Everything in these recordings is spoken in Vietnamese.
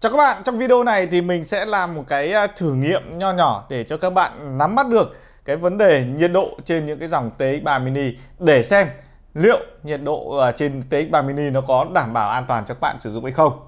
Chào các bạn, trong video này thì mình sẽ làm một cái à, thử nghiệm nho nhỏ để cho các bạn nắm bắt được cái vấn đề nhiệt độ trên những cái dòng TX3 mini để xem liệu nhiệt độ à, trên TX3 mini nó có đảm bảo an toàn cho các bạn sử dụng hay không.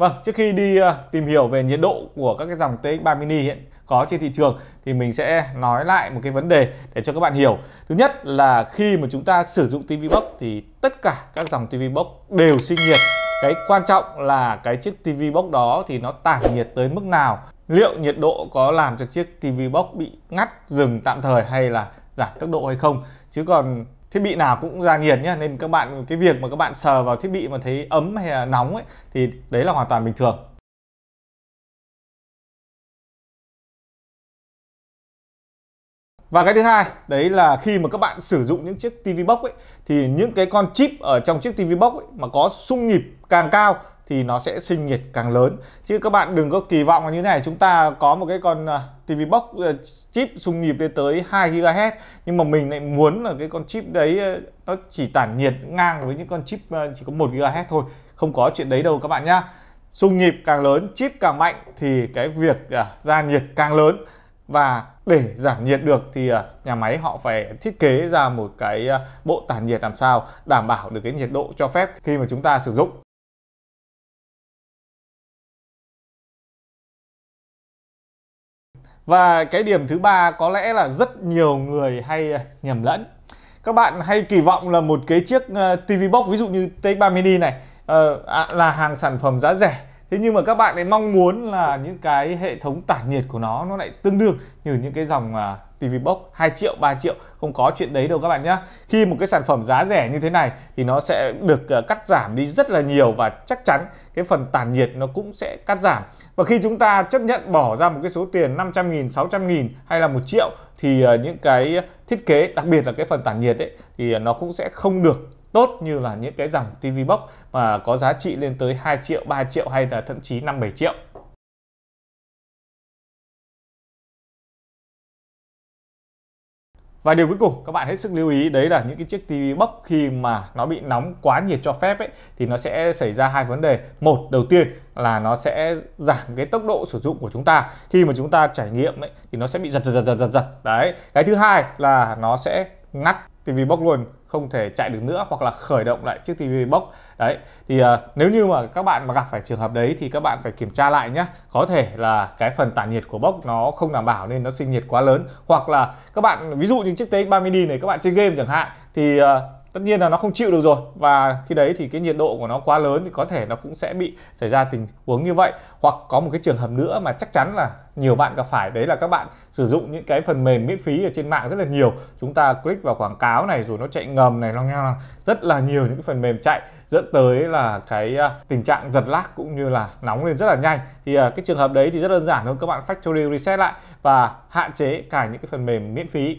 Vâng, trước khi đi uh, tìm hiểu về nhiệt độ của các cái dòng TX3 mini hiện có trên thị trường thì mình sẽ nói lại một cái vấn đề để cho các bạn hiểu. Thứ nhất là khi mà chúng ta sử dụng TV box thì tất cả các dòng TV box đều sinh nhiệt. Cái quan trọng là cái chiếc TV box đó thì nó tản nhiệt tới mức nào? Liệu nhiệt độ có làm cho chiếc TV box bị ngắt dừng tạm thời hay là giảm tốc độ hay không? Chứ còn thiết bị nào cũng ra nhiệt nhé nên các bạn cái việc mà các bạn sờ vào thiết bị mà thấy ấm hay là nóng ấy thì đấy là hoàn toàn bình thường Và cái thứ hai, đấy là khi mà các bạn sử dụng những chiếc TV Box ấy thì những cái con chip ở trong chiếc TV Box ấy mà có xung nhịp càng cao thì nó sẽ sinh nhiệt càng lớn chứ các bạn đừng có kỳ vọng là như thế này chúng ta có một cái con à, TV box à, chip xung nhịp lên tới 2 GHz nhưng mà mình lại muốn là cái con chip đấy à, nó chỉ tản nhiệt ngang với những con chip chỉ có 1 GHz thôi không có chuyện đấy đâu các bạn nhá xung nhịp càng lớn chip càng mạnh thì cái việc ra nhiệt càng lớn và để giảm nhiệt được thì nhà máy họ phải thiết kế ra một cái bộ tản nhiệt làm sao đảm bảo được cái nhiệt độ cho phép khi mà chúng ta sử dụng Và cái điểm thứ ba có lẽ là rất nhiều người hay à, nhầm lẫn. Các bạn hay kỳ vọng là một cái chiếc ờ, TV box ví dụ như T3 mini này ờ, à, là hàng sản phẩm giá rẻ thế nhưng mà các bạn ấy mong muốn là những cái hệ thống tản nhiệt của nó nó lại tương đương như những cái dòng à, TV box 2 triệu 3 triệu không có chuyện đấy đâu các bạn nhé khi một cái sản phẩm giá rẻ như thế này thì nó sẽ được à, cắt giảm đi rất là nhiều và chắc chắn cái phần tản nhiệt nó cũng sẽ cắt giảm và khi chúng ta chấp nhận bỏ ra một cái số tiền 500 nghìn 600 nghìn hay là một triệu thì à, những cái thiết kế đặc biệt là cái phần tản nhiệt ấy thì nó cũng sẽ không được tốt như là những cái dòng TV box mà có giá trị lên tới 2 triệu, 3 triệu hay là thậm chí 5 7 triệu. Và điều cuối cùng các bạn hết sức lưu ý đấy là những cái chiếc TV box khi mà nó bị nóng quá nhiệt cho phép ấy thì nó sẽ xảy ra hai vấn đề. Một đầu tiên là nó sẽ giảm cái tốc độ sử dụng của chúng ta. Khi mà chúng ta trải nghiệm ấy thì nó sẽ bị giật giật giật giật giật. Đấy. Cái thứ hai là nó sẽ ngắt TV box luôn không thể chạy được nữa hoặc là khởi động lại chiếc tivi box đấy thì uh, nếu như mà các bạn mà gặp phải trường hợp đấy thì các bạn phải kiểm tra lại nhé có thể là cái phần tản nhiệt của box nó không đảm bảo nên nó sinh nhiệt quá lớn hoặc là các bạn ví dụ như chiếc TX3 mini này các bạn chơi game chẳng hạn thì uh, tất nhiên là nó không chịu được rồi và khi đấy thì cái nhiệt độ của nó quá lớn thì có thể nó cũng sẽ bị xảy ra tình huống như vậy hoặc có một cái trường hợp nữa mà chắc chắn là nhiều bạn gặp phải đấy là các bạn sử dụng những cái phần mềm miễn phí ở trên mạng rất là nhiều chúng ta click vào quảng cáo này rồi nó chạy ngầm này nó nghe là rất là nhiều những cái phần mềm chạy dẫn tới là cái à, tình trạng giật lag cũng như là nóng lên rất là nhanh thì à, cái trường hợp đấy thì rất đơn giản thôi các bạn factory reset lại và hạn chế cả những cái phần mềm miễn phí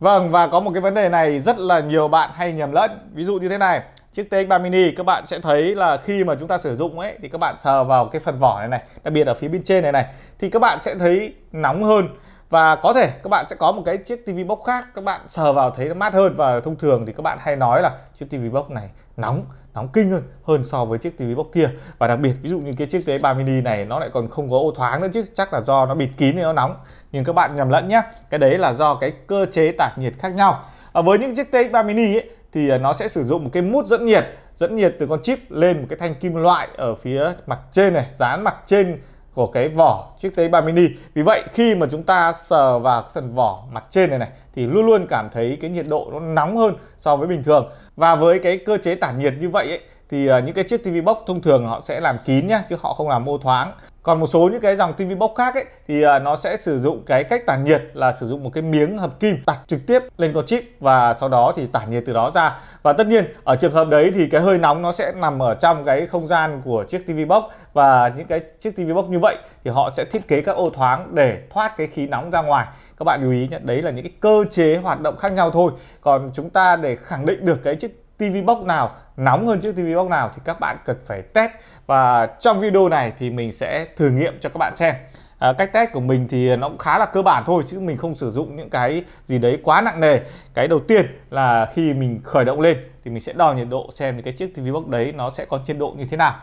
Vâng và có một cái vấn đề này rất là nhiều bạn hay nhầm lẫn. Ví dụ như thế này, chiếc TX3 mini các bạn sẽ thấy là khi mà chúng ta sử dụng ấy thì các bạn sờ vào cái phần vỏ này này, đặc biệt ở phía bên trên này này thì các bạn sẽ thấy nóng hơn và có thể các bạn sẽ có một cái chiếc TV box khác các bạn sờ vào thấy nó mát hơn và thông thường thì các bạn hay nói là chiếc TV box này nóng nóng kinh hơn hơn so với chiếc tivi box kia và đặc biệt ví dụ như cái chiếc ghế 3 mini này nó lại còn không có ô thoáng nữa chứ chắc là do nó bịt kín nên nó nóng nhưng các bạn nhầm lẫn nhé cái đấy là do cái cơ chế tản nhiệt khác nhau à, với những chiếc TX3 mini ấy, thì ờ, nó sẽ sử dụng một cái mút dẫn nhiệt dẫn nhiệt từ con chip lên một cái thanh kim loại ở phía mặt trên này dán mặt trên của cái vỏ chiếc tay 3 mini vì vậy khi mà chúng ta sờ vào cái phần vỏ mặt trên này này thì luôn luôn cảm thấy cái nhiệt độ nó nóng hơn so với bình thường và với cái cơ chế tản nhiệt như vậy ấy, thì ờ, những cái chiếc TV box thông thường họ sẽ làm kín nhá chứ họ không làm ô thoáng còn một số những cái dòng TV box khác ấy thì ờ, nó sẽ sử dụng cái cách tản nhiệt là sử dụng một cái miếng hợp kim đặt trực tiếp lên con chip và sau đó thì tản nhiệt từ đó ra. Và tất nhiên ở trường hợp đấy thì cái hơi nóng nó sẽ nằm ở trong cái không gian của chiếc TV box và những cái chiếc TV box như vậy thì họ sẽ thiết kế các ô thoáng để thoát cái khí nóng ra ngoài. Các bạn lưu ý nhé, đấy là những cái cơ chế hoạt động khác nhau thôi. Còn chúng ta để khẳng định được cái chiếc TV Box nào nóng hơn chiếc TV Box nào thì các bạn cần phải test và trong video này thì mình sẽ thử nghiệm cho các bạn xem à, cách test của mình thì nó cũng khá là cơ bản thôi chứ mình không sử dụng những cái gì đấy quá nặng nề cái đầu tiên là khi mình khởi động lên thì mình sẽ đo nhiệt độ xem cái chiếc TV Box đấy nó sẽ có nhiệt độ như thế nào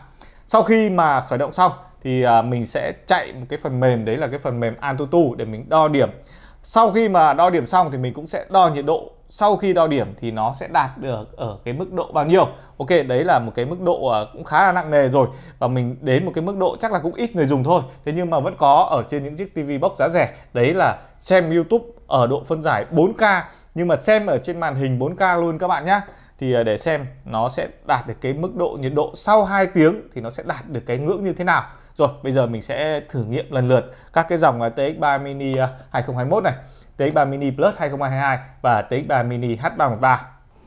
sau khi mà khởi động xong thì à, mình sẽ chạy một cái phần mềm đấy là cái phần mềm Antutu để mình đo điểm sau khi mà đo điểm xong thì mình cũng sẽ đo nhiệt độ sau khi đo điểm thì nó sẽ đạt được ở cái mức độ bao nhiêu ok đấy là một cái mức độ à, cũng khá là nặng nề rồi và mình đến một cái mức độ chắc là cũng ít người dùng thôi thế nhưng mà vẫn có ở trên những chiếc TV box giá rẻ đấy là xem YouTube ở độ phân giải 4K nhưng mà xem ở trên màn hình 4K luôn các bạn nhé thì à, để xem nó sẽ đạt được cái mức độ nhiệt độ sau 2 tiếng thì nó sẽ đạt được cái ngưỡng như thế nào rồi bây giờ mình sẽ thử nghiệm lần lượt các cái dòng à, TX3 Mini 2021 à, này, TX3 Mini Plus 2022 và TX3 Mini H313.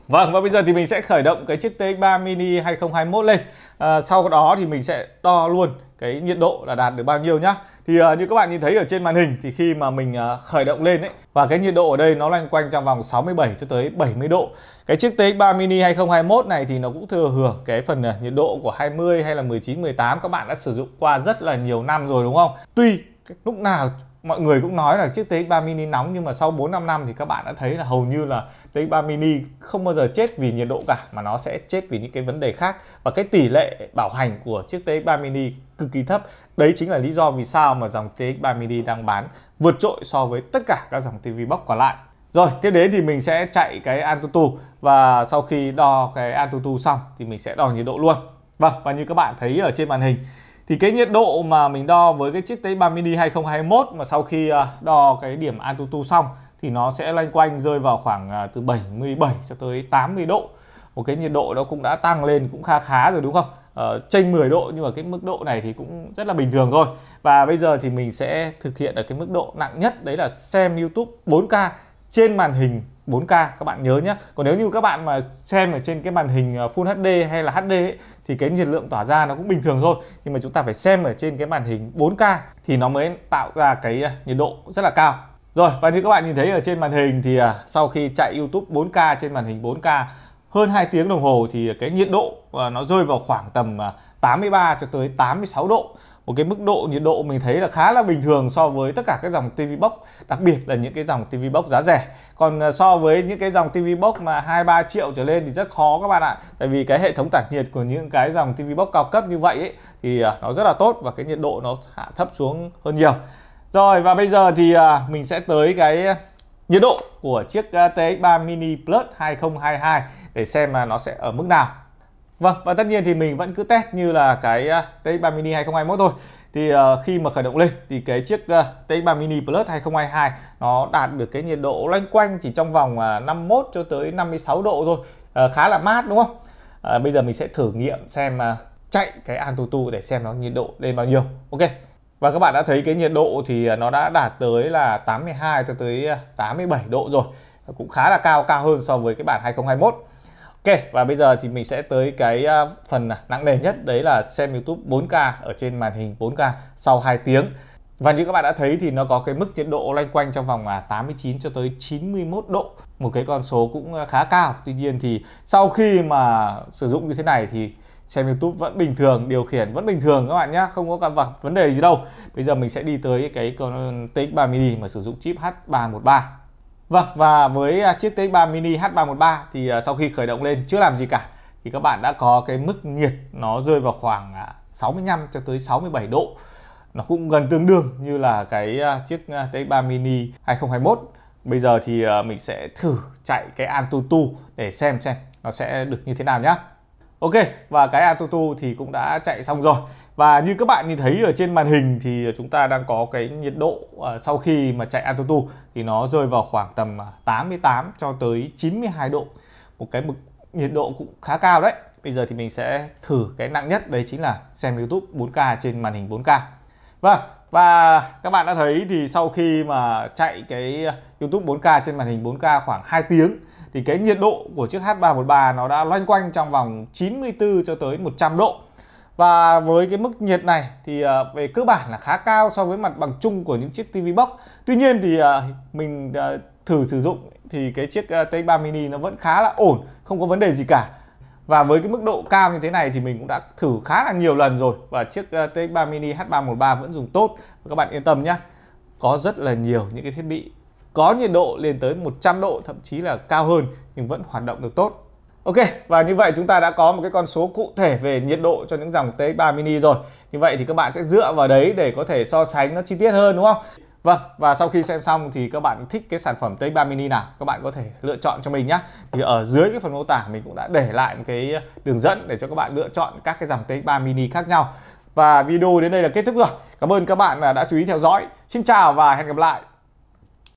Vâng và bây giờ thì mình sẽ khởi động cái chiếc TX3 Mini 2021 lên. À, sau đó thì mình sẽ đo luôn cái nhiệt độ là đạt được bao nhiêu nhá thì uh, như các bạn nhìn thấy ở trên màn hình thì khi mà mình uh, khởi động lên ấy và cái nhiệt độ ở đây nó loanh quanh trong vòng 67 cho tới 70 độ cái chiếc TX3 Mini 2021 này thì nó cũng thừa hưởng cái phần uh, nhiệt độ của 20 hay là 19 18 các bạn đã sử dụng qua rất là nhiều năm rồi đúng không Tuy lúc nào mọi người cũng nói là chiếc TX3 mini nóng nhưng mà sau 4 5 năm thì các bạn đã thấy là hầu như là TX3 mini không bao giờ chết vì nhiệt độ cả mà nó sẽ chết vì những cái vấn đề khác và cái tỷ lệ bảo hành của chiếc TX3 mini cực kỳ thấp. Đấy chính là lý do vì sao mà dòng TX3 mini đang bán vượt trội so với tất cả các dòng TV box còn lại. Rồi, tiếp đến thì mình sẽ chạy cái Antutu và sau khi đo cái Antutu xong thì mình sẽ đo nhiệt độ luôn. Vâng, và như các bạn thấy ở trên màn hình thì cái nhiệt độ mà mình đo với cái chiếc tay 3 Mini 2021 mà sau khi ờ, đo cái điểm Antutu xong thì nó sẽ loanh quanh rơi vào khoảng ờ, từ 77 cho tới 80 độ một cái nhiệt độ nó cũng đã tăng lên cũng khá khá rồi đúng không ờ, chênh 10 độ nhưng mà cái mức độ này thì cũng rất là bình thường thôi và bây giờ thì mình sẽ thực hiện ở cái mức độ nặng nhất đấy là xem YouTube 4K trên màn hình 4K các bạn nhớ nhé còn nếu như các bạn mà xem ở trên cái màn hình ờ, Full HD hay là HD ấy, thì cái nhiệt lượng tỏa ra nó cũng bình thường thôi nhưng mà chúng ta phải xem ở trên cái màn hình 4K thì nó mới tạo ra cái ờ, nhiệt độ rất là cao rồi và như các bạn nhìn thấy ở trên màn hình thì ờ, sau khi chạy YouTube 4K trên màn hình 4K hơn 2 tiếng đồng hồ thì cái nhiệt độ nó rơi vào khoảng tầm 83 cho tới 86 độ một cái mức độ nhiệt độ mình thấy là khá là bình thường so với tất cả các dòng TV box đặc biệt là những cái dòng TV box giá rẻ còn à, so với những cái dòng TV box mà 2-3 triệu trở lên thì rất khó các bạn ạ tại vì cái hệ thống tản nhiệt của những cái dòng TV box cao cấp như vậy ấy, thì à, nó rất là tốt và cái nhiệt độ nó hạ thấp xuống hơn nhiều rồi và bây giờ thì à, mình sẽ tới cái nhiệt độ của chiếc TX3 Mini Plus 2022 để xem mà nó sẽ ở mức nào Vâng, và tất nhiên thì mình vẫn cứ test như là cái à, TX3 Mini 2021 thôi. Thì uh, khi mà khởi động lên thì cái chiếc uh, ờ, TX3 Mini Plus 2022 nó đạt được cái nhiệt độ loanh quanh chỉ trong vòng uh, à, 51 cho tới 56 độ thôi. Uh, khá là mát đúng không? Uh, bây giờ mình sẽ thử nghiệm xem uh, chạy cái Antutu để xem nó nhiệt độ lên bao nhiêu. Ok. Và các bạn đã thấy cái nhiệt độ thì nó đã đạt tới là 82 cho tới 87 độ rồi. Cũng khá là cao, cao hơn so với cái bản 2021. Ok và bây giờ thì mình sẽ tới cái à, phần nặng nề nhất đấy là xem YouTube 4K ở trên màn hình 4K sau 2 tiếng. Và như các bạn đã thấy thì nó có cái mức nhiệt độ loanh quanh trong vòng 89 à, cho tới 91 độ Một cái con số cũng à, khá cao Tuy nhiên thì sau khi mà sử dụng như thế này thì xem YouTube vẫn bình thường, điều khiển vẫn bình thường các bạn nhé Không có cả vật vấn đề gì đâu Bây giờ mình sẽ đi tới cái con TX3 mini mà sử dụng chip H313 Vâng và với à, chiếc TX3 Mini H313 thì à, sau khi khởi động lên chưa làm gì cả thì các bạn đã có cái mức nhiệt nó rơi vào khoảng 65 à, cho tới 67 độ. Nó cũng gần tương đương như là cái chiếc TX3 Mini 2021. Bây giờ thì mình sẽ thử chạy cái Antutu để xem xem nó sẽ được như thế nào nhá. Ok và cái Antutu thì cũng đã chạy xong rồi và như các bạn nhìn thấy ở trên màn hình thì chúng ta đang có cái nhiệt độ à, sau khi mà chạy Antutu thì nó rơi vào khoảng tầm 88 à, cho tới 92 độ. Một cái mực nhiệt độ cũng khá cao đấy. Bây giờ thì mình sẽ thử cái nặng nhất đấy chính là xem YouTube 4K trên màn hình 4K. Vâng, và các bạn đã thấy thì sau khi mà chạy cái YouTube 4K trên màn hình 4K khoảng 2 tiếng thì cái nhiệt độ của chiếc H313 nó đã loanh quanh trong vòng 94 cho tới 100 độ và với cái mức nhiệt này thì ờ, về cơ bản là khá cao so với mặt bằng chung của những chiếc TV box tuy nhiên thì ờ, mình ờ, thử sử dụng thì cái chiếc T3 mini nó vẫn khá là ổn không có vấn đề gì cả và với cái mức độ cao như thế này thì mình cũng đã thử khá là nhiều lần rồi và chiếc T3 mini H313 vẫn dùng tốt các bạn yên tâm nhé có rất là nhiều những cái thiết bị có nhiệt độ lên tới 100 độ thậm chí là cao hơn nhưng vẫn hoạt động được tốt Ok và như vậy chúng ta đã có một cái con số cụ thể về nhiệt độ cho những dòng t 3 mini rồi Như vậy thì các bạn sẽ dựa vào đấy để có thể so sánh nó chi tiết hơn đúng không? Vâng và sau khi xem xong thì các bạn thích cái sản phẩm t 3 mini nào các bạn có thể lựa chọn cho mình nhé Thì ở dưới cái phần mô tả mình cũng đã để lại một cái đường dẫn để cho các bạn lựa chọn các cái dòng t 3 mini khác nhau Và video đến đây là kết thúc rồi Cảm ơn các bạn đã chú ý theo dõi Xin chào và hẹn gặp lại